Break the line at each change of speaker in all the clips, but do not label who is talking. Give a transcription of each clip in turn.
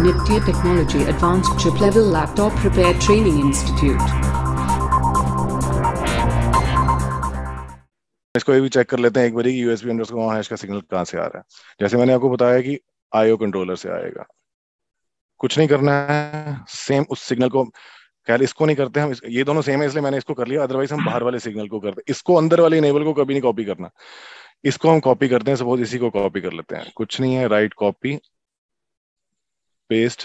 Nitya Technology Advanced Chip Level Laptop Repair Training Institute. इसको ये भी चेक कर लेते हैं एक बार यूएसबी अंडरस्कोर हैश का सिग्नल कहाँ से आ रहा है जैसे मैंने आपको बताया कि आईओ कंट्रोलर से आएगा कुछ नहीं करना है सेम उस सिग्नल को खैर इसको नहीं करते हम इस, ये दोनों सेम है इसलिए मैंने इसको कर लिया अदरवाइज हम बाहर वाले सिग्नल को करते इसको अंदर वाले इनेबल को कभी नहीं कॉपी करना इसको हम कॉपी करते हैं सपोज इसी को कॉपी कर लेते हैं कुछ नहीं है राइट कॉपी पेस्ट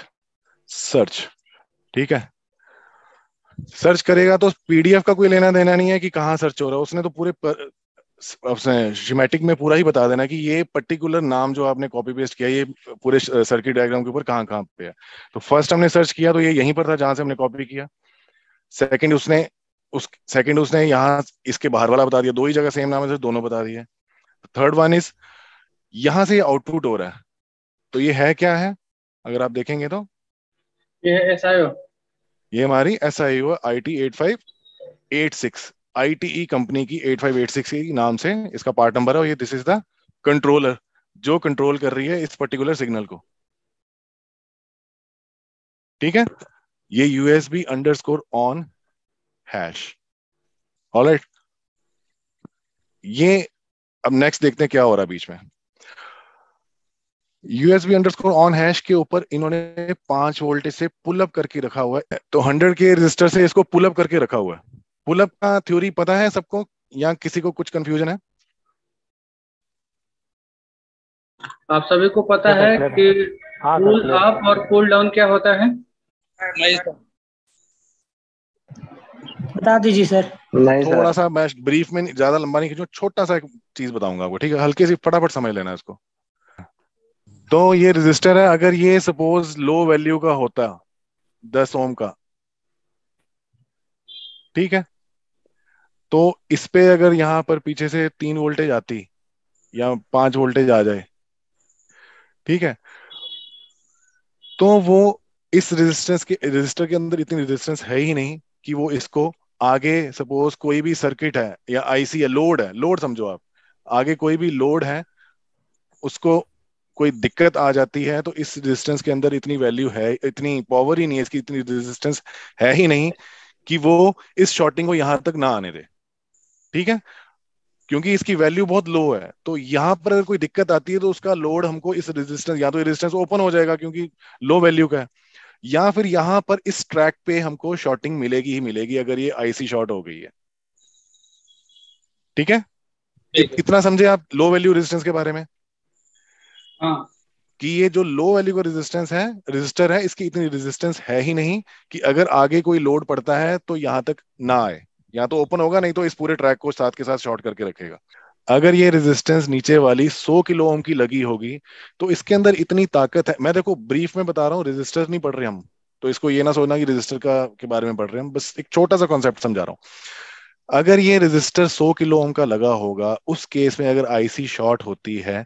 सर्च ठीक है सर्च करेगा तो पीडीएफ का कोई लेना देना नहीं है कि कहाँ सर्च हो रहा है उसने तो पूरे पर, उसने शिमेटिक में पूरा ही बता देना कि ये पर्टिकुलर नाम जो आपने कॉपी पेस्ट किया ये पूरे सर्किट डायग्राम के ऊपर कहाँ कहाँ पे है तो फर्स्ट हमने सर्च किया तो ये यहीं पर था जहां से हमने कॉपी किया सेकंड उसने उस सेकंड उसने यहाँ इसके बाहर वाला बता दिया दो ही जगह सेम नाम है से दोनों बता दिए थर्ड वन इज यहां से आउटपुट हो रहा है तो ये है क्या है अगर आप देखेंगे तो ये एस आई ओ ये हमारी S I O I T eight five eight six I T E company की एट फाइव एट सिक्स के नाम से इसका पार्ट नंबर है और ये दिस इज द कंट्रोलर जो कंट्रोल कर रही है इस पर्टिकुलर सिग्नल को ठीक है ये USB underscore on hash all right ये अब नेक्स्ट देखते हैं क्या हो रहा है बीच में यूएसबी अंडरस्कोर ऑन हैश के ऊपर इन्होंने पांच वोल्ट से पुल अप करके रखा हुआ है तो हंड्रेड के रजिस्टर से इसको पुल अप करके रखा हुआ है पुल अप का थ्योरी पता है सबको या किसी को कुछ कंफ्यूजन है आप सभी को पता है कि पुल हाँ, अप हाँ, और पुल डाउन क्या होता है बता दीजिए सर थोड़ा सा मैं ब्रीफ में ज्यादा लंबा नहीं खींचू छोटा सा चीज बताऊंगा आपको ठीक है हल्के से फटाफट समझ लेना इसको तो ये रजिस्टर है अगर ये सपोज लो वैल्यू का होता दस ओम का ठीक है तो इस पे अगर यहां पर पीछे से तीन वोल्टेज आती या पांच वोल्टेज आ जाए ठीक है तो वो इस रेजिस्टेंस के रेजिस्टर के अंदर इतनी रेजिस्टेंस है ही नहीं कि वो इसको आगे सपोज कोई भी सर्किट है या आईसी या लोड है लोड समझो आप आगे कोई भी लोड है उसको कोई दिक्कत आ जाती है तो इस रेजिस्टेंस के अंदर इतनी वैल्यू है इतनी पावर ही नहीं है इसकी इतनी रेजिस्टेंस है ही नहीं कि वो इस शॉर्टिंग को यहां तक ना आने दे ठीक है क्योंकि इसकी वैल्यू बहुत लो है तो यहां पर अगर कोई दिक्कत आती है तो उसका लोड हमको इस रेजिस्टेंस या तो रेजिस्टेंस ओपन हो जाएगा क्योंकि लो वैल्यू का है या फिर यहां पर इस ट्रैक पे हमको शॉर्टिंग मिलेगी ही मिलेगी अगर ये आईसी शॉर्ट हो गई है ठीक है इतना समझे आप लो वैल्यू रेजिस्टेंस के बारे में हाँ। कि ये जो लो वैल्यू का रेजिस्टेंस है रेजिस्टर है इसकी इतनी रेजिस्टेंस है ही नहीं कि अगर आगे कोई लोड पड़ता है तो यहां तक ना आए या तो ओपन होगा नहीं तो इस पूरे ट्रैक को साथ के साथ शॉर्ट करके रखेगा अगर ये रेजिस्टेंस नीचे वाली 100 किलो ओम की लगी होगी तो इसके अंदर इतनी ताकत है मैं देखो ब्रीफ में बता रहा हूँ रेजिस्टर नहीं पढ़ रहे हम तो इसको ये ना सोचना कि रेजिस्टर का के बारे में पढ़ रहे हम बस एक छोटा सा कॉन्सेप्ट समझा रहा हूँ अगर ये रेजिस्टर 100 किलो ओम का लगा होगा उस केस में अगर आईसी शॉर्ट होती है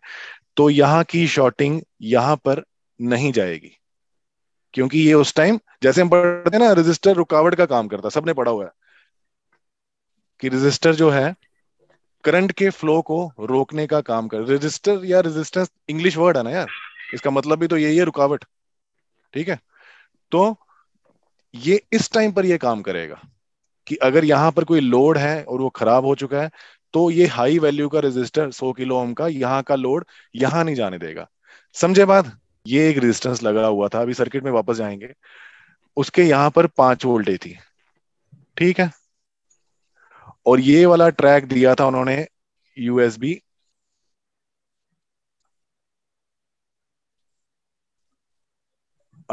तो यहां की शॉर्टिंग यहां पर नहीं जाएगी क्योंकि ये उस टाइम जैसे हम पढ़ते हैं ना रजिस्टर रुकावट का काम करता सबने पढ़ा हुआ है कि रजिस्टर जो है करंट के फ्लो को रोकने का काम कर रजिस्टर या रेजिस्टेंस इंग्लिश वर्ड है ना यार इसका मतलब भी तो यही है रुकावट ठीक है तो ये इस टाइम पर ये काम करेगा कि अगर यहां पर कोई लोड है और वो खराब हो चुका है तो ये हाई वैल्यू का रेजिस्टर 100 किलो ओम का यहाँ का लोड यहाँ नहीं जाने देगा समझे बात ये एक रेजिस्टेंस लगा हुआ था अभी सर्किट में वापस जाएंगे उसके यहां पर पांच वोल्टे थी ठीक है और ये वाला ट्रैक दिया था उन्होंने यूएसबी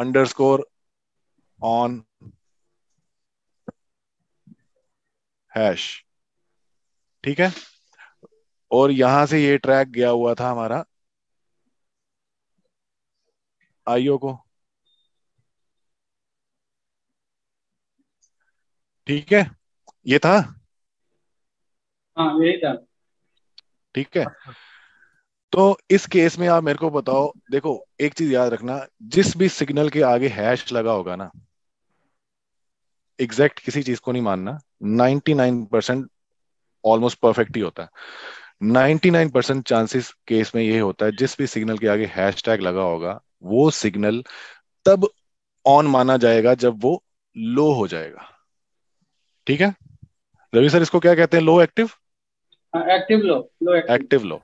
अंडरस्कोर ऑन हैश ठीक है और यहां से ये ट्रैक गया हुआ था हमारा आईओ को ठीक है ये था हाँ यही था ठीक है तो इस केस में आप मेरे को बताओ देखो एक चीज याद रखना जिस भी सिग्नल के आगे हैश लगा होगा ना एग्जैक्ट किसी चीज को नहीं मानना 99 परसेंट ऑलमोस्ट परफेक्ट ही होता है 99 परसेंट चांसेस केस में ये होता है जिस भी सिग्नल के आगे हैशटैग लगा होगा वो सिग्नल तब ऑन माना जाएगा जब वो लो हो जाएगा ठीक है रवि सर इसको क्या कहते हैं low active active low low active low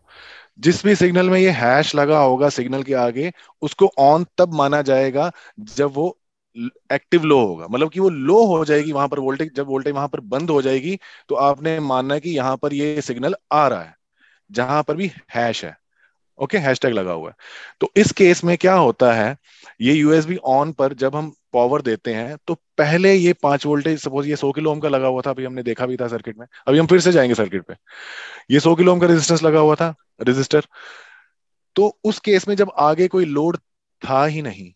जिस भी सिग्नल में ये हैश लगा होगा सिग्नल के आगे उसको ऑन तब माना जाएगा जब वो एक्टिव लो होगा मतलब कि वो लो हो जाएगी वहां पर वोल्टेज जब वोल्टेज वहां पर बंद हो जाएगी तो आपने मानना है कि यहाँ पर ये सिग्नल आ रहा है जहां पर भी हैश है ओके okay, हैशटैग लगा हुआ है तो इस केस में क्या होता है ये यूएसबी ऑन पर जब हम पावर देते हैं तो पहले ये पांच वोल्टेज सपोज ये सौ किलो ओम का लगा हुआ था अभी हमने देखा भी था सर्किट में अभी हम फिर से जाएंगे सर्किट पे ये सौ किलो ओम का रेजिस्टेंस लगा हुआ था रेजिस्टर तो उस केस में जब आगे कोई लोड था ही नहीं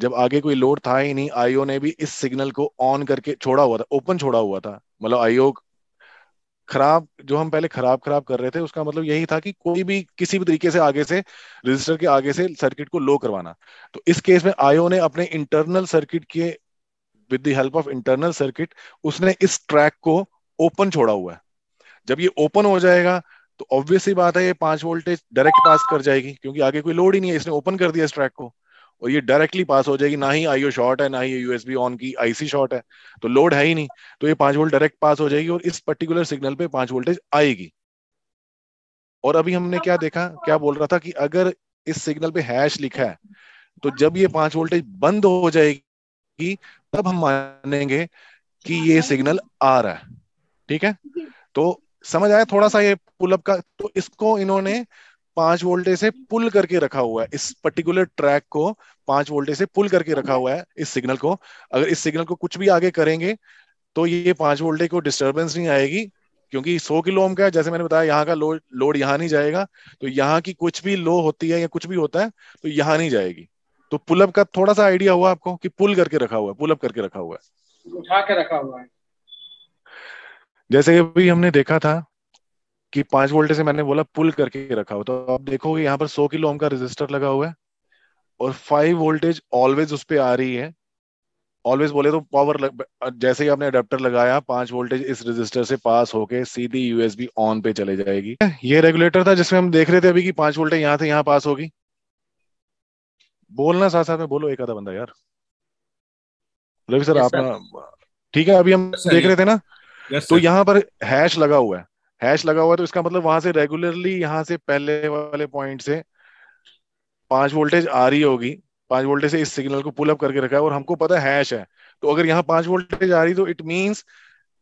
जब आगे कोई लोड था ही नहीं आईओ ने भी इस सिग्नल को ऑन करके छोड़ा हुआ था ओपन छोड़ा हुआ था मतलब आईओ खराब जो हम पहले खराब खराब कर रहे थे उसका मतलब यही था कि कोई भी किसी भी तरीके से आगे से रजिस्टर के आगे से सर्किट को लो करवाना तो इस केस में आईओ ने अपने इंटरनल सर्किट के with the help of internal circuit उसने इस ट्रैक को ओपन छोड़ा हुआ है जब ये ओपन हो जाएगा तो ऑब्वियसली बात है ये पांच वोल्टेज डायरेक्ट पास कर जाएगी क्योंकि आगे कोई लोड ही नहीं है इसने ओपन कर दिया इस ट्रैक को और ये डायरेक्टली पास हो जाएगी ना ही आईओ शॉर्ट है ना ही यूएसबी ऑन की आईसी शॉर्ट है तो लोड है ही नहीं तो ये पांच वोल्ट डायरेक्ट पास हो जाएगी और इस पर्टिकुलर सिग्नल पे पांच वोल्टेज आएगी और अभी हमने क्या देखा क्या बोल रहा था कि अगर इस सिग्नल पे हैश लिखा है तो जब ये पांच वोल्टेज बंद हो जाएगी तब हम मानेंगे कि ये सिग्नल आ रहा है ठीक है तो समझ आया थोड़ा सा ये पुलअप का तो इसको इन्होंने पांच वोल्टेज से पुल करके रखा हुआ है इस पर्टिकुलर ट्रैक को पांच वोल्टेज से पुल करके रखा हुआ है इस सिग्नल को अगर इस सिग्नल को कुछ भी आगे करेंगे तो ये पांच वोल्टेज को डिस्टर्बेंस नहीं आएगी क्योंकि सौ किलो ओम का है जैसे मैंने बताया यहाँ का लोड लोड यहाँ नहीं जाएगा तो यहाँ की कुछ भी लो होती है या कुछ भी होता है तो यहाँ नहीं जाएगी तो पुलअप का थोड़ा सा आइडिया हुआ आपको कि पुल करके रखा हुआ है पुलअप करके रखा हुआ है उठा के रखा हुआ है जैसे अभी हमने देखा था कि पांच वोल्ट से मैंने बोला पुल करके रखा हो तो आप देखोगे यहाँ पर सौ किलो ओम का रेजिस्टर लगा हुआ है और फाइव वोल्टेज ऑलवेज उस पर आ रही है ऑलवेज बोले तो पावर लग, जैसे ही आपने अडेप्टर लगाया पांच वोल्टेज इस रजिस्टर से पास होके सीधी यूएसबी ऑन पे चले जाएगी ये रेगुलेटर था जिसमें हम देख रहे थे अभी कि पांच वोल्टेज यहाँ से यहाँ पास होगी बोलना साथ साथ में बोलो एक आधा बंदा यार रवि सर आप ठीक है अभी हम देख रहे थे ना तो यहाँ पर हैश लगा हुआ है हैश लगा हुआ है तो इसका मतलब वहां से रेगुलरली यहाँ से पहले वाले पॉइंट से पांच वोल्टेज आ रही होगी पांच वोल्टेज से इस सिग्नल को पुल अप करके रखा है और हमको पता है हैश है तो अगर यहाँ पांच वोल्टेज आ रही तो इट मीन्स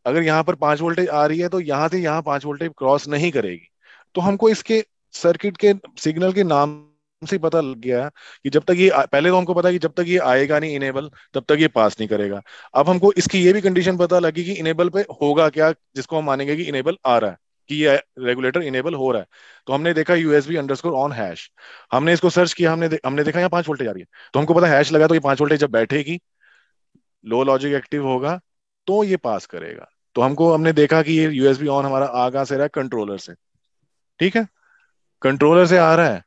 अगर यहाँ पर पांच वोल्टेज आ रही है तो यहाँ से यहाँ पांच वोल्टेज क्रॉस नहीं करेगी तो हमको इसके सर्किट के सिग्नल के नाम से पता लग गया कि जब तक ये पहले तो हमको पता कि जब तक ये आएगा नहीं इनेबल तब तक ये पास नहीं करेगा अब हमको इसकी ये भी कंडीशन पता लगी कि इनेबल पे होगा क्या जिसको हम मानेंगे कि इनेबल आ रहा है कि ये रेगुलेटर इनेबल हो रहा है तो हमने देखा यूएसबी अंडरस्कोर ऑन हैश हमने इसको सर्च किया हमने दे, हमने देखा यहाँ पांच वोल्टेज आ रही है तो हमको पता हैश लगा तो ये पांच वोल्टेज जब बैठेगी लो लॉजिक एक्टिव होगा तो ये पास करेगा तो हमको हमने देखा कि ये यूएसबी ऑन हमारा आगा से रहा है कंट्रोलर से ठीक है कंट्रोलर से आ रहा है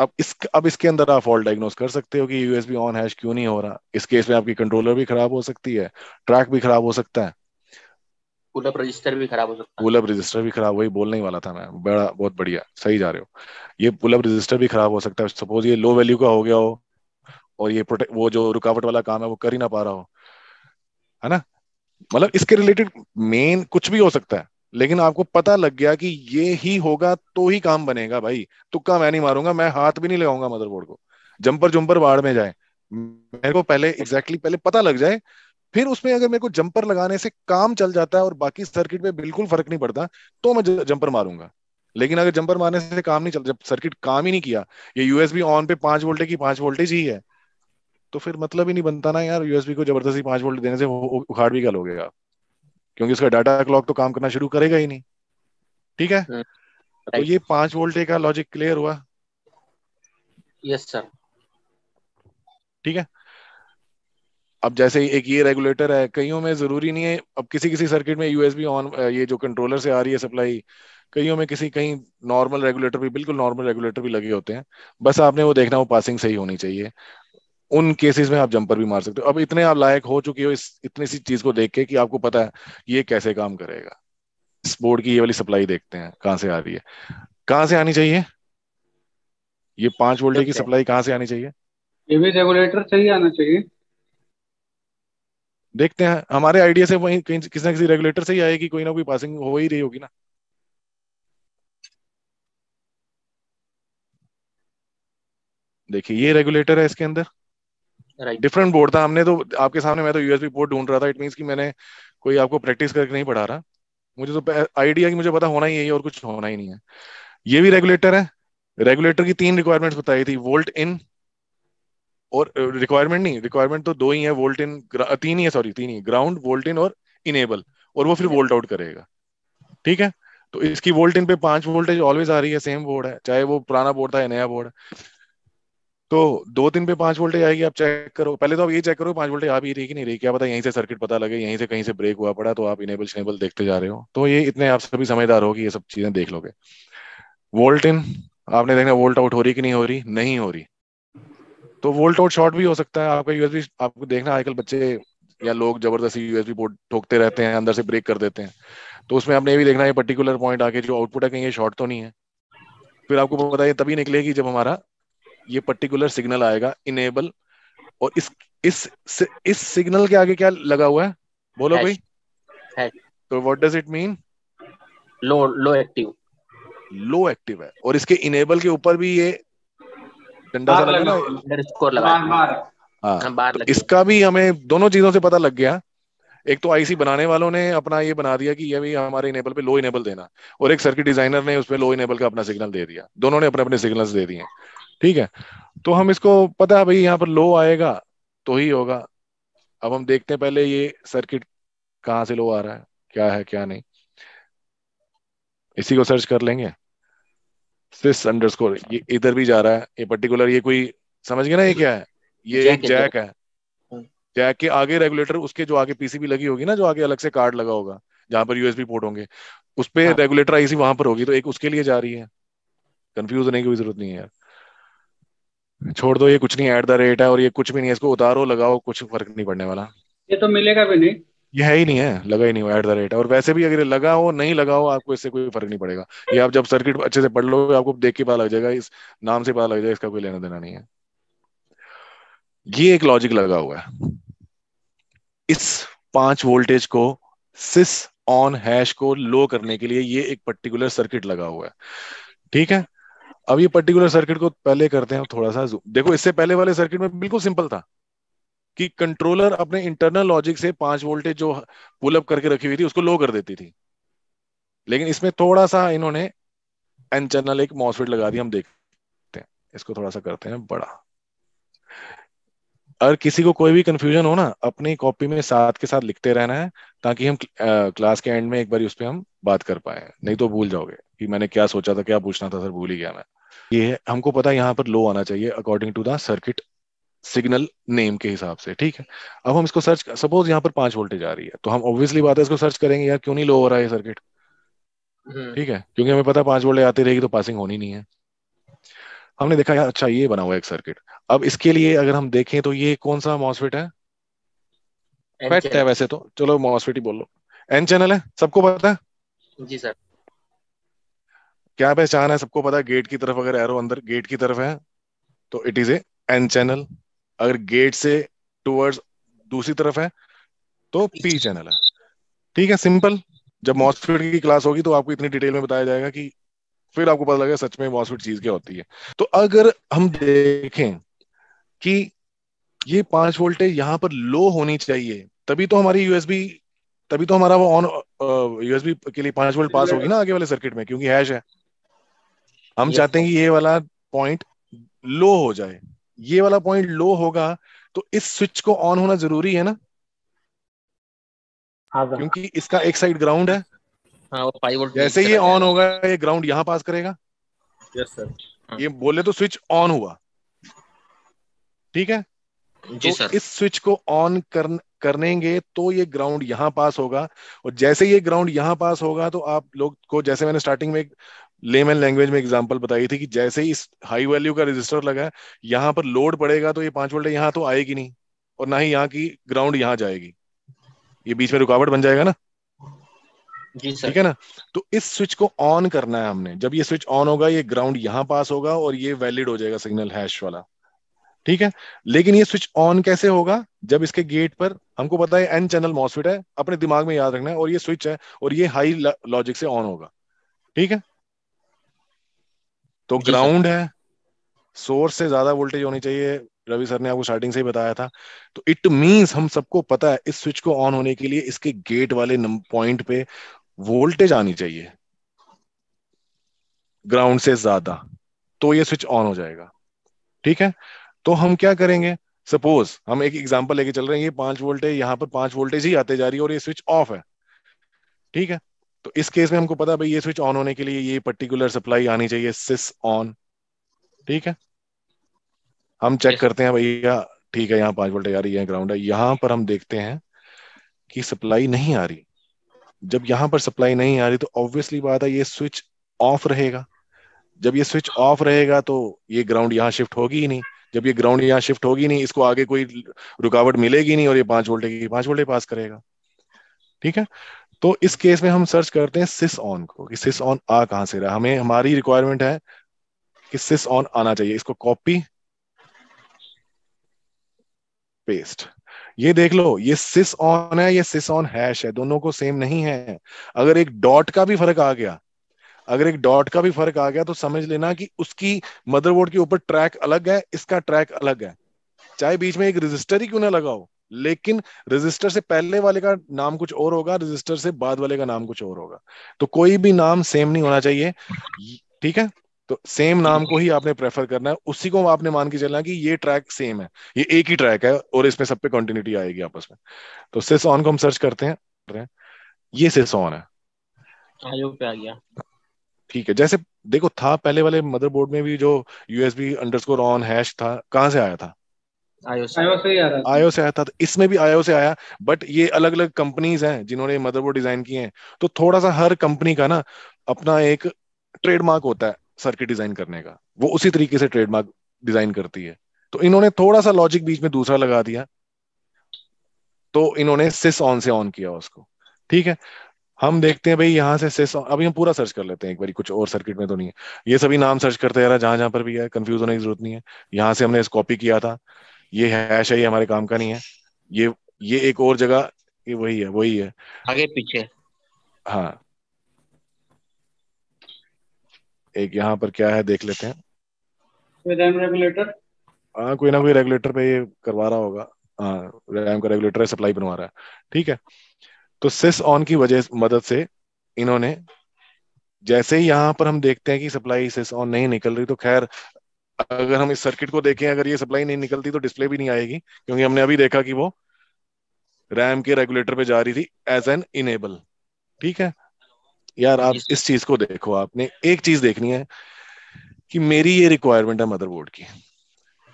अब इस अब इसके अंदर आप फॉल्ट डायग्नोस कर सकते हो कि यूएसबी ऑन हैश क्यों नहीं हो रहा इस केस में आपकी कंट्रोलर भी खराब हो सकती है ट्रैक भी खराब हो सकता है पुलअप रजिस्टर भी खराब हो सकता है पुलअप रजिस्टर भी खराब वही बोलने ही वाला था मैं बड़ा बहुत बढ़िया सही जा रहे हो ये पुलअप रजिस्टर भी खराब हो सकता है सपोज ये लो वैल्यू का हो गया हो और ये प्रोटेक्ट वो जो रुकावट वाला काम है वो कर ही ना पा रहा हो है ना मतलब इसके रिलेटेड मेन कुछ भी हो सकता है लेकिन आपको पता लग गया कि ये ही होगा तो ही काम बनेगा भाई तुक्का मैं नहीं मारूंगा मैं हाथ भी नहीं लगाऊंगा मदरबोर्ड को जंपर जुम्पर बाढ़ में जाए मेरे को पहले एग्जैक्टली exactly पहले पता लग जाए फिर उसमें अगर मेरे को जंपर लगाने से काम चल जाता है और बाकी सर्किट में बिल्कुल फर्क नहीं पड़ता तो मैं जंपर मारूंगा लेकिन अगर जंपर मारने से काम नहीं चल जब सर्किट काम ही नहीं किया ये यूएसबी ऑन पे पांच वोल्टे की पांच वोल्टेज ही है तो फिर मतलब ही नहीं बनता ना यार यूएसबी को जबरदस्ती पांच वोल्ट देने से उखाड़ भी गल हो गया क्योंकि उसका डाटा क्लॉक तो काम करना शुरू करेगा ही नहीं ठीक है हम्म। तो ये पांच वोल्टे का लॉजिक क्लियर हुआ यस सर ठीक है अब जैसे एक ये रेगुलेटर है कईयों में जरूरी नहीं है अब किसी किसी सर्किट में यूएसबी ऑन ये जो कंट्रोलर से आ रही है सप्लाई कईयों में किसी कहीं नॉर्मल रेगुलेटर भी बिल्कुल नॉर्मल रेगुलेटर भी लगे होते हैं बस आपने वो देखना वो पासिंग सही होनी चाहिए उन केसेस में आप जंपर भी मार सकते हो अब इतने आप लायक हो चुके हो इस इतनी सी चीज को देख के कि आपको पता है ये कैसे काम करेगा इस बोर्ड की ये वाली सप्लाई देखते हैं कहाँ से आ रही है कहाँ से आनी चाहिए ये पांच वोल्टेज की सप्लाई कहाँ से आनी चाहिए ये भी रेगुलेटर से ही आना चाहिए देखते हैं हमारे आइडिया से वही कहीं किसी ना किसी रेगुलेटर से ही आएगी कोई ना कोई पासिंग हो ही रही होगी ना देखिए ये रेगुलेटर है इसके अंदर डिफरेंट बोर्ड था हमने तो आपके सामने मैं तो यूएसबी बोर्ड ढूंढ रहा था इट मीन कि मैंने कोई आपको प्रैक्टिस करके नहीं पढ़ा रहा मुझे तो आइडिया मुझे पता होना ही है और कुछ होना ही नहीं है ये भी रेगुलेटर है रेगुलेटर की तीन रिक्वायरमेंट्स बताई थी वोल्ट इन और रिक्वायरमेंट नहीं रिक्वायरमेंट तो दो ही है वोल्ट इन तीन ही है सॉरी तीन ही ग्राउंड वोल्ट इन और इनेबल और वो फिर वोल्ट आउट करेगा ठीक है तो इसकी वोल्ट इन पे पांच वोल्टेज ऑलवेज आ रही है सेम बोर्ड है चाहे वो पुराना बोर्ड था या नया बोर्ड है तो दो तीन पे पांच वोल्टेज आएगी आप चेक करो पहले तो आप ये चेक करो पांच वोल्टेज आप ही रही कि नहीं रही क्या पता यहीं से सर्किट पता लगे यहीं से कहीं से ब्रेक हुआ पड़ा तो आप इनेबल शनेबल देखते जा रहे हो तो ये इतने आप सभी समझदार हो कि ये सब चीजें देख लोगे वोल्ट इन आपने देखना वोल्ट आउट हो रही कि नहीं हो रही नहीं हो रही तो वोल्ट आउट शॉर्ट भी हो सकता है आपका यूएसबी आपको देखना आजकल बच्चे या लोग जबरदस्ती यूएसबी पोर्ट ठोकते रहते हैं अंदर से ब्रेक कर देते हैं तो उसमें आपने ये भी देखना है पर्टिकुलर पॉइंट आके जो आउटपुट है कहीं ये शॉर्ट तो नहीं है फिर आपको पता है तभी निकलेगी जब हमारा ये पर्टिकुलर सिग्नल आएगा इनेबल और इस इस इस सिग्नल के आगे क्या लगा हुआ है बोलो भाई तो what does it mean low low active low active है और इसके इनेबल के ऊपर भी ये डंडा सा लगा ना हाँ, हाँ, तो इसका भी हमें दोनों चीजों से पता लग गया एक तो आईसी बनाने वालों ने अपना ये बना दिया कि ये भी हमारे इनेबल पे लो इनेबल देना और एक सर्किट डिजाइनर ने उसपे लो इनेबल का अपना सिग्नल दे दिया दोनों ने अपने अपने सिग्नल दे दिए ठीक है तो हम इसको पता है भाई यहाँ पर लो आएगा तो ही होगा अब हम देखते हैं पहले ये सर्किट कहाँ से लो आ रहा है क्या है क्या नहीं इसी को सर्च कर लेंगे सिस अंडरस्कोर ये इधर भी जा रहा है ये पर्टिकुलर ये कोई समझ गया ना ये क्या है ये जैक एक जैक है जैक के आगे रेगुलेटर उसके जो आगे पीसीबी लगी होगी ना जो आगे अलग से कार्ड लगा होगा जहां पर यूएसबी पोर्ट होंगे उस पर हाँ। रेगुलेटर आईसी वहां पर होगी तो एक उसके लिए जा रही है कंफ्यूज होने की कोई जरूरत नहीं है यार छोड़ दो ये कुछ नहीं एट द रेट है और ये कुछ भी नहीं है इसको उतारो लगाओ कुछ फर्क नहीं पड़ने वाला ये तो मिलेगा भी नहीं ये है ही नहीं है लगा ही नहीं हुआ एट द रेट और वैसे भी अगर लगा हो नहीं लगा हो आपको इससे कोई फर्क नहीं पड़ेगा ये आप जब सर्किट अच्छे से पढ़ लो आपको देख के पता लग जाएगा इस नाम से पता लग जाएगा इसका कोई लेना देना नहीं है ये एक लॉजिक लगा हुआ है इस पांच वोल्टेज को सिस ऑन हैश को लो करने के लिए ये एक पर्टिकुलर सर्किट लगा हुआ है ठीक है अब ये पर्टिकुलर सर्किट को पहले करते हैं थोड़ा सा देखो इससे पहले वाले सर्किट में बिल्कुल सिंपल था कि कंट्रोलर अपने इंटरनल लॉजिक से पांच वोल्टेज जो पुलअप करके रखी हुई थी उसको लो कर देती थी लेकिन इसमें थोड़ा सा इन्होंने एन चैनल एक मॉसफेट लगा दी हम देखते हैं इसको थोड़ा सा करते हैं बड़ा अगर किसी को कोई भी कंफ्यूजन हो ना अपनी कॉपी में साथ के साथ लिखते रहना है ताकि हम क्लास के एंड में एक बार उस पर हम बात कर पाए नहीं तो भूल जाओगे कि मैंने क्या सोचा था क्या पूछना था सर भूल ही गया मैं ये हमको पता यहाँ पर लो आना चाहिए according to the circuit signal name के हिसाब से ठीक है अब हम इसको सर्च सपोज यहाँ पर पांच वोल्टेज आ रही है तो हम ऑब्वियसली बात है इसको सर्च करेंगे यार क्यों नहीं लो हो रहा है सर्किट हम्म। ठीक है क्योंकि हमें पता पांच वोल्टेज आती रहेगी तो पासिंग होनी नहीं है हमने देखा यार अच्छा ये बना हुआ एक सर्किट अब इसके लिए अगर हम देखें तो ये कौन सा मॉसफिट है पेट है वैसे तो चलो मॉसफिट ही बोल लो एन चैनल है सबको पता है जी सर क्या पहचान है सबको पता है गेट की तरफ अगर एरो अंदर गेट की तरफ है तो it is a N channel अगर गेट से टूवर्ड्स दूसरी तरफ है तो पी चैनल है ठीक है सिंपल जब मॉसफिट की क्लास होगी तो आपको इतनी डिटेल में बताया जाएगा कि फिर आपको पता लगेगा सच में मॉसफिट चीज क्या होती है तो अगर हम देखें कि ये पांच वोल्टेज यहाँ पर लो होनी चाहिए तभी तो हमारी यूएसबी तभी तो हमारा वो ऑन यूएसबी के लिए पांच वोल्ट पास होगी ना आगे वाले सर्किट में क्योंकि हैश है हम चाहते हैं कि ये वाला पॉइंट लो हो जाए ये वाला पॉइंट लो होगा तो इस स्विच को ऑन होना जरूरी है ना हाँ क्योंकि इसका एक साइड ग्राउंड है हाँ, जैसे ये ऑन होगा ये ग्राउंड यहाँ पास करेगा यस सर हाँ। ये बोले तो स्विच ऑन हुआ ठीक है जी तो सर इस स्विच को ऑन कर करेंगे तो ये ग्राउंड यहाँ पास होगा और जैसे ये ग्राउंड यहाँ पास होगा तो आप लोग को जैसे मैंने स्टार्टिंग में लेमन लैंग्वेज में एग्जाम्पल बताई थी कि जैसे इस हाई वैल्यू का रजिस्टर लगा है यहाँ पर लोड पड़ेगा तो ये पांच वोल्ट यहाँ तो आएगी नहीं और ना ही यहाँ की ग्राउंड यहाँ जाएगी ये बीच में रुकावट बन जाएगा ना जी सर ठीक है ना तो इस स्विच को ऑन करना है हमने जब ये स्विच ऑन होगा ये ग्राउंड यहाँ पास होगा और ये वैलिड हो जाएगा सिग्नल हैश वाला ठीक है लेकिन ये स्विच ऑन कैसे होगा जब इसके गेट पर हमको पता है एन चैनल मॉसफिट है अपने दिमाग में याद रखना है और ये स्विच है और ये हाई लॉजिक से ऑन होगा ठीक है तो ग्राउंड है सोर्स से ज्यादा वोल्टेज होनी चाहिए रवि सर ने आपको स्टार्टिंग से ही बताया था तो इट मींस हम सबको पता है इस स्विच को ऑन होने के लिए इसके गेट वाले पॉइंट पे वोल्टेज आनी चाहिए ग्राउंड से ज्यादा तो ये स्विच ऑन हो जाएगा ठीक है तो हम क्या करेंगे सपोज हम एक एग्जाम्पल लेके चल रहे हैं ये पांच वोल्ट है यहाँ पर पांच वोल्टेज ही आते जा रही है और ये स्विच ऑफ है ठीक है तो इस केस में हमको पता भाई ये स्विच ऑन होने के लिए ये पर्टिकुलर सप्लाई आनी चाहिए सिस ऑन ठीक है हम चेक yes. करते हैं भैया ठीक है यहाँ पांच वोल्ट आ रही है ग्राउंड है यहाँ पर हम देखते हैं कि सप्लाई नहीं आ रही जब यहाँ पर सप्लाई नहीं आ रही तो ऑब्वियसली बात है ये स्विच ऑफ रहेगा जब ये स्विच ऑफ रहेगा तो ये ग्राउंड यहाँ शिफ्ट होगी ही नहीं जब ये ग्राउंड यहाँ शिफ्ट होगी नहीं इसको आगे कोई रुकावट मिलेगी नहीं और ये पांच वोल्टे की पांच वोल्टे पास करेगा ठीक है तो इस केस में हम सर्च करते हैं सिस ऑन को कि सिस ऑन आ कहाँ से रहा हमें हमारी रिक्वायरमेंट है कि सिस ऑन आना चाहिए इसको कॉपी पेस्ट ये देख लो ये सिस ऑन है ये सिस ऑन हैश है दोनों को सेम नहीं है अगर एक डॉट का भी फर्क आ गया अगर एक डॉट का भी फर्क आ गया तो समझ लेना कि उसकी मदरबोर्ड के ऊपर ट्रैक अलग है इसका ट्रैक अलग है चाहे बीच में एक रजिस्टर ही क्यों ना लगाओ लेकिन रजिस्टर से पहले वाले का नाम कुछ और होगा रजिस्टर से बाद वाले का नाम कुछ और होगा तो कोई भी नाम सेम नहीं होना चाहिए ठीक है तो सेम नाम को ही आपने प्रेफर करना है उसी को आपने मान के चलना कि ये ट्रैक सेम है ये एक ही ट्रैक है और इसमें सब पे कंटिन्यूटी आएगी आपस में तो सिस ऑन को हम सर्च करते हैं ये सिस ऑन है आ गया ठीक है जैसे देखो था पहले वाले मदरबोर्ड में भी जो यूएसबी अंडरस्कोर ऑन हैश था कहाँ से आया था आयो से आया था तो इसमें भी आयो से आया बट ये अलग अलग कंपनीज हैं जिन्होंने मदरबोर्ड डिजाइन किए हैं तो थोड़ा सा हर कंपनी का ना अपना एक ट्रेडमार्क होता है सर्किट डिजाइन करने का वो उसी तरीके से ट्रेडमार्क डिजाइन करती है तो इन्होंने थोड़ा सा लॉजिक बीच में दूसरा लगा दिया तो इन्होंने सिस ऑन से ऑन किया उसको ठीक है हम देखते हैं भाई यहाँ से सिस अभी हम पूरा सर्च कर लेते हैं एक बार कुछ और सर्किट में तो नहीं है ये सभी नाम सर्च करते रहा जहां जहां पर भी है कंफ्यूज होने की जरूरत नहीं है यहाँ से हमने इस कॉपी किया था ये हैश है ये हमारे काम का नहीं है ये ये एक और जगह ये वही है वही है आगे पीछे हाँ एक यहाँ पर क्या है देख लेते हैं रेगुलेटर हाँ कोई ना कोई रेगुलेटर पे ये करवा रहा होगा हाँ रैम का रेगुलेटर सप्लाई बनवा रहा है ठीक है तो सिस ऑन की वजह मदद से इन्होंने जैसे ही यहां पर हम देखते हैं कि सप्लाई सिस ऑन नहीं निकल रही तो खैर अगर हम इस सर्किट को देखें अगर ये सप्लाई नहीं निकलती तो डिस्प्ले भी नहीं आएगी क्योंकि हमने अभी देखा कि वो रैम के रेगुलेटर पे जा रही थी एज एन इनेबल ठीक है यार आप इस चीज को देखो आपने एक चीज देखनी है कि मेरी ये रिक्वायरमेंट है मदरबोर्ड की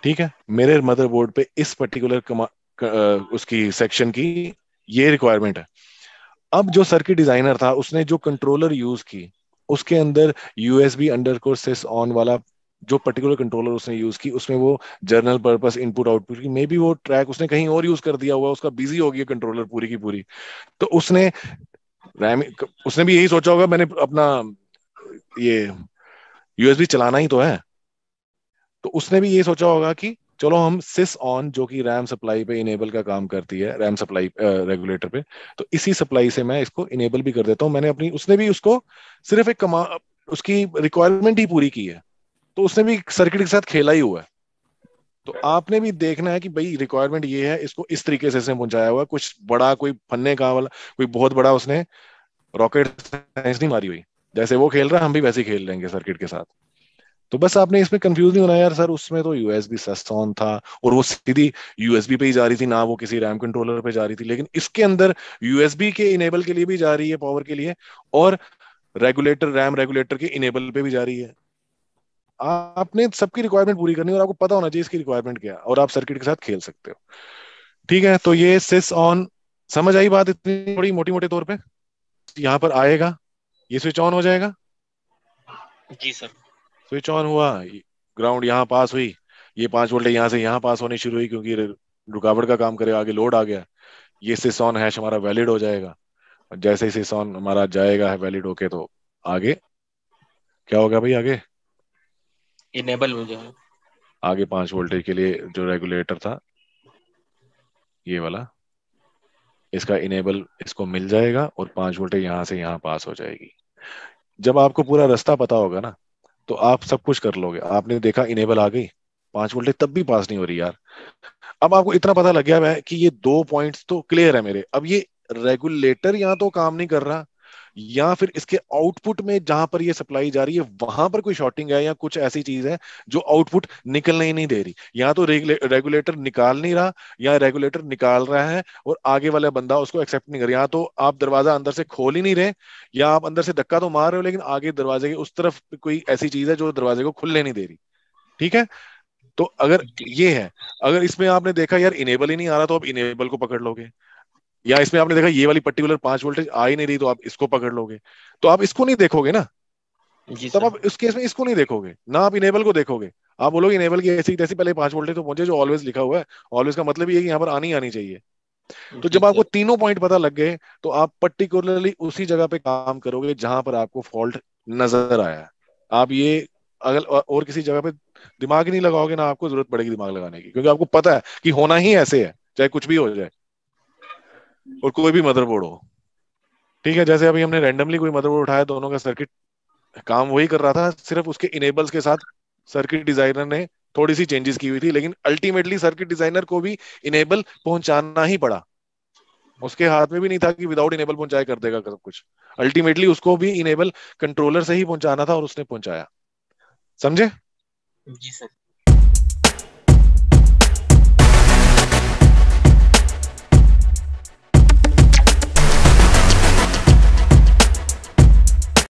ठीक है मेरे मदरबोर्ड पे इस पर्टिकुलर उसकी सेक्शन की ये रिक्वायरमेंट है अब जो सर्किट डिजाइनर था उसने जो कंट्रोलर यूज की उसके अंदर यूएसबी अंडर को सिस ऑन वाला जो पर्टिकुलर कंट्रोलर उसने यूज की उसमें वो जर्नल पर्पस इनपुट आउटपुट की मे बी वो ट्रैक उसने कहीं और यूज कर दिया हुआ उसका बिजी हो गया कंट्रोलर पूरी की पूरी तो उसने रैम उसने भी यही सोचा होगा मैंने अपना ये यूएसबी चलाना ही तो है तो उसने भी ये सोचा होगा कि चलो हम सिस ऑन जो कि रैम सप्लाई पे इनेबल का काम करती है रैम सप्लाई रेगुलेटर पे तो इसी सप्लाई से मैं इसको इनेबल भी कर देता हूँ मैंने अपनी उसने भी उसको सिर्फ एक कमा उसकी रिक्वायरमेंट ही पूरी की है तो उसने भी सर्किट के साथ खेला ही हुआ है तो आपने भी देखना है कि भाई रिक्वायरमेंट ये है इसको इस तरीके से इसने पहुंचाया हुआ कुछ बड़ा कोई फन्ने का वाला कोई बहुत बड़ा उसने रॉकेट साइंस नहीं मारी हुई जैसे वो खेल रहा है हम भी वैसे ही खेल लेंगे सर्किट के साथ तो बस आपने इसमें कंफ्यूज नहीं होना यार सर उसमें तो यूएसबी सस्टॉन था और वो सीधी यूएसबी पे ही जा रही थी ना वो किसी रैम कंट्रोलर पे जा रही थी लेकिन इसके अंदर यूएसबी के इनेबल के लिए भी जा रही है पावर के लिए और रेगुलेटर रैम रेगुलेटर के इनेबल पे भी जा रही है आपने सबकी रिक्वायरमेंट पूरी करनी और आपको पता होना चाहिए इसकी रिक्वायरमेंट क्या और आप सर्किट के साथ खेल सकते हो ठीक है तो ये सिस ऑन समझ आई बात इतनी थोड़ी मोटी मोटे तौर पे यहाँ पर आएगा ये स्विच ऑन हो जाएगा जी सर स्विच ऑन हुआ ग्राउंड यहाँ पास हुई ये पांच वोल्टेज यहाँ से यहाँ पास होनी शुरू हुई क्योंकि रुकावट का काम करे आगे लोड आ गया ये सिस ऑन हैश हमारा वैलिड हो जाएगा और जैसे ही सिस ऑन हमारा जाएगा है वैलिड होके तो आगे क्या होगा भाई आगे इनेबल हो जाएगा आगे पांच वोल्टेज के लिए जो रेगुलेटर था ये वाला इसका इनेबल इसको मिल जाएगा और पांच वोल्टेज यहाँ से यहाँ पास हो जाएगी जब आपको पूरा रास्ता पता होगा ना तो आप सब कुछ कर लोगे आपने देखा इनेबल आ गई पांच वोल्टेज तब भी पास नहीं हो रही यार अब आपको इतना पता लग गया है कि ये दो पॉइंट्स तो क्लियर है मेरे अब ये रेगुलेटर यहाँ तो काम नहीं कर रहा या फिर इसके आउटपुट में जहां पर ये सप्लाई जा रही है वहां पर कोई शॉर्टिंग है या कुछ ऐसी चीज है जो आउटपुट निकलने ही नहीं दे रही या तो रेगुलेटर निकाल नहीं रहा या रेगुलेटर निकाल रहा है और आगे वाला बंदा उसको एक्सेप्ट नहीं कर रहा तो आप दरवाजा अंदर से खोल ही नहीं रहे या आप अंदर से धक्का तो मार रहे हो लेकिन आगे दरवाजे की उस तरफ कोई ऐसी चीज है जो दरवाजे को खुलने नहीं दे रही ठीक है तो अगर ये है अगर इसमें आपने देखा यार इनेबल ही नहीं आ रहा तो आप इनेबल को पकड़ लोगे या इसमें आपने देखा ये वाली पर्टिकुलर पांच वोल्टेज आ ही नहीं रही तो आप इसको पकड़ लोगे तो आप इसको नहीं देखोगे ना तब आप इस केस में इसको नहीं देखोगे ना आप इनेबल को देखोगे आप बोलोगे इनेबल की ऐसी तैसी पहले पांच वोल्टेज तो पहुंचे जो ऑलवेज लिखा हुआ है ऑलवेज का मतलब ये कि यहाँ पर आनी आनी चाहिए तो जब आपको तीनों पॉइंट पता लग गए तो आप पर्टिकुलरली उसी जगह पे काम करोगे जहां पर आपको फॉल्ट नजर आया है आप ये अगर और किसी जगह पे दिमाग नहीं लगाओगे ना आपको जरूरत पड़ेगी दिमाग लगाने की क्योंकि आपको पता है कि होना ही ऐसे है चाहे कुछ भी हो जाए और कोई भी मदरबोर्ड हो ठीक है जैसे अभी हमने रैंडमली कोई मदरबोर्ड उठाया दोनों का सर्किट काम वही कर रहा था सिर्फ उसके इनेबल्स के साथ सर्किट डिजाइनर ने थोड़ी सी चेंजेस की हुई थी लेकिन अल्टीमेटली सर्किट डिजाइनर को भी इनेबल पहुंचाना ही पड़ा उसके हाथ में भी नहीं था कि विदाउट इनेबल पहुंचाए कर देगा सब कुछ अल्टीमेटली उसको भी इनेबल कंट्रोलर से ही पहुंचाना था और उसने पहुंचाया समझे जी सर